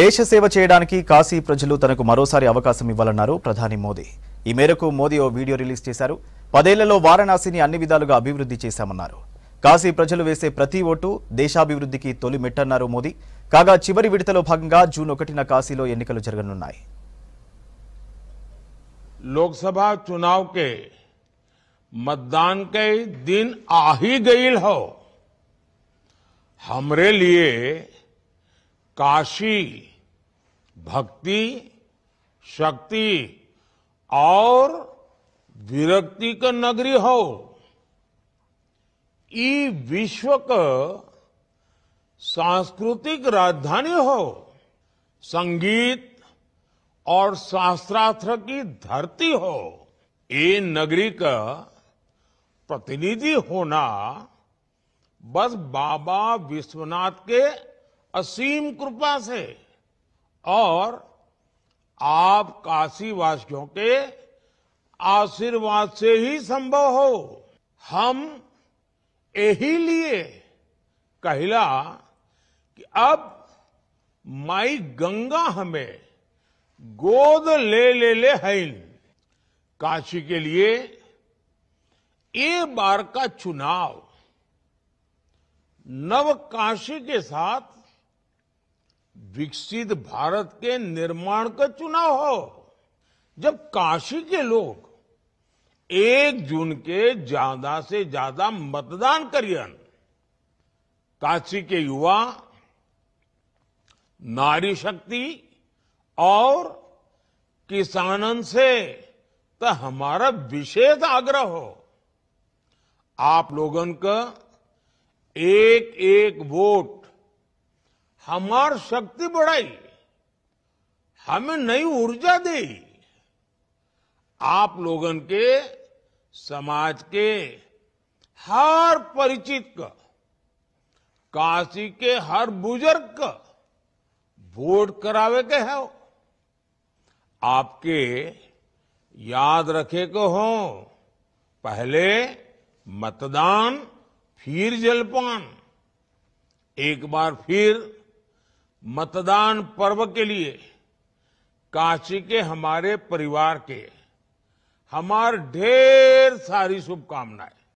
దేశ సేవ చేయడానికి కాశీ ప్రజలు తనకు మరోసారి అవకాశం ఇవ్వాలన్నారు ప్రధాని మోదీ ఈ మేరకు మోదీ ఓ వీడియో రిలీజ్ చేశారు పదేళ్లలో వారణాసిని అన్ని విధాలుగా అభివృద్ధి చేశామన్నారు కాశీ ప్రజలు వేసే ప్రతి ఓటు దేశాభివృద్ధికి తొలి మెట్టన్నారు మోదీ కాగా చివరి విడతలో భాగంగా జూన్ ఒకటిన కాశీలో ఎన్నికలు జరగనున్నాయి లోక్సభ చునావ్ కే मतदान के दिन आ ही काशी भक्ति शक्ति और विरक्ति का नगरी हो ई विश्व का सांस्कृतिक राजधानी हो संगीत और शास्त्रार्थ की धरती हो ये नगरी का प्रतिनिधि होना बस बाबा विश्वनाथ के असीम कृपा से और आप काशीवासियों के आशीर्वाद से ही संभव हो हम यही लिए कहला कि अब माई गंगा हमें गोद ले ले ले है काशी के लिए ए बार का चुनाव नव काशी के साथ विकसित भारत के निर्माण का चुनाव हो जब काशी के लोग एक जून के ज्यादा से ज्यादा मतदान करियन काशी के युवा नारी शक्ति और किसानन से तो हमारा विशेष आग्रह हो आप लोगों का एक एक वोट हमार शक्ति बढ़ाई हमें नई ऊर्जा दी आप लोगों के समाज के हर परिचित का काशी के हर बुजुर्ग का वोट करावे के हो आपके याद रखे को हो पहले मतदान फिर जलपान एक बार फिर मतदान पर्व के लिए काशी के हमारे परिवार के हमार ढेर सारी शुभकामनाएं